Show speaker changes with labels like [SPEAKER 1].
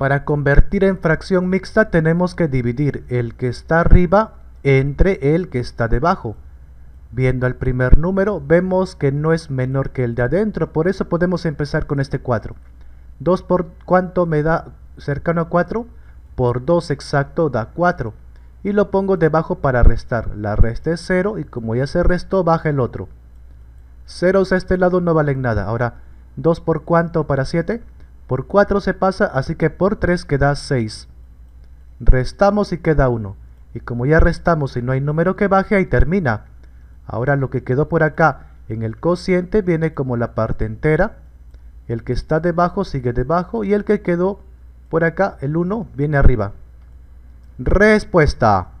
[SPEAKER 1] Para convertir en fracción mixta tenemos que dividir el que está arriba entre el que está debajo. Viendo el primer número vemos que no es menor que el de adentro, por eso podemos empezar con este 4. 2 por cuánto me da cercano a 4? Por 2 exacto da 4. Y lo pongo debajo para restar. La resta es 0 y como ya se restó baja el otro. Ceros a este lado no valen nada. Ahora, 2 por cuánto para 7? Por 4 se pasa, así que por 3 queda 6. Restamos y queda 1. Y como ya restamos y no hay número que baje, ahí termina. Ahora lo que quedó por acá en el cociente viene como la parte entera. El que está debajo sigue debajo y el que quedó por acá, el 1, viene arriba. Respuesta.